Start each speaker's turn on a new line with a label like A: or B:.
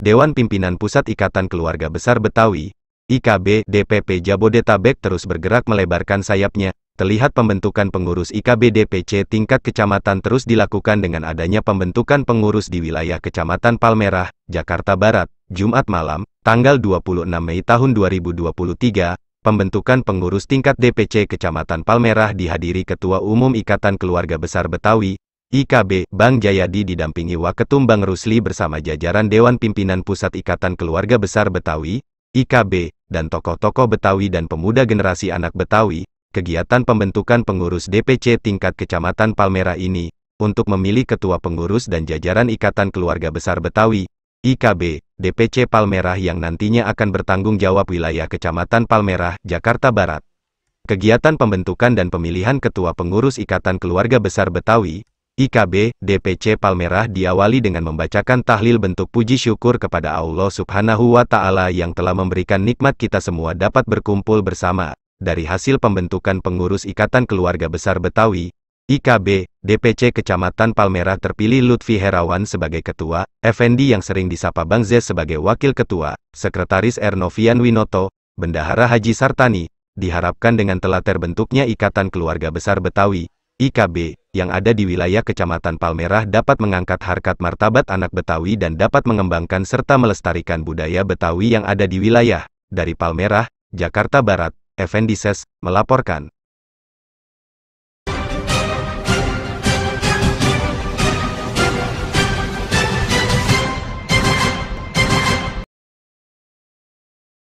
A: Dewan Pimpinan Pusat Ikatan Keluarga Besar Betawi, IKB DPP Jabodetabek terus bergerak melebarkan sayapnya, terlihat pembentukan pengurus IKB DPC tingkat kecamatan terus dilakukan dengan adanya pembentukan pengurus di wilayah Kecamatan Palmerah, Jakarta Barat, Jumat malam, tanggal 26 Mei tahun 2023, pembentukan pengurus tingkat DPC Kecamatan Palmerah dihadiri Ketua Umum Ikatan Keluarga Besar Betawi, IKB, Bang Jayadi didampingi Waketum Bang Rusli bersama jajaran Dewan Pimpinan Pusat Ikatan Keluarga Besar Betawi, IKB, dan tokoh-tokoh Betawi dan pemuda generasi anak Betawi, kegiatan pembentukan pengurus DPC tingkat Kecamatan Palmerah ini, untuk memilih ketua pengurus dan jajaran Ikatan Keluarga Besar Betawi, IKB, DPC Palmerah yang nantinya akan bertanggung jawab wilayah Kecamatan Palmerah, Jakarta Barat. Kegiatan pembentukan dan pemilihan ketua pengurus Ikatan Keluarga Besar Betawi, IKB, DPC Palmerah diawali dengan membacakan tahlil bentuk puji syukur kepada Allah Subhanahu wa Ta'ala yang telah memberikan nikmat kita semua dapat berkumpul bersama. Dari hasil pembentukan pengurus Ikatan Keluarga Besar Betawi, IKB, DPC Kecamatan Palmerah terpilih Lutfi Herawan sebagai ketua, Effendi yang sering disapa Bang Z sebagai wakil ketua, Sekretaris Ernovian Winoto, Bendahara Haji Sartani, diharapkan dengan telah terbentuknya Ikatan Keluarga Besar Betawi, IKB, yang ada di wilayah Kecamatan Palmerah dapat mengangkat harkat martabat anak Betawi dan dapat mengembangkan serta melestarikan budaya Betawi yang ada di wilayah. Dari Palmerah, Jakarta Barat, Effendi Ses, melaporkan.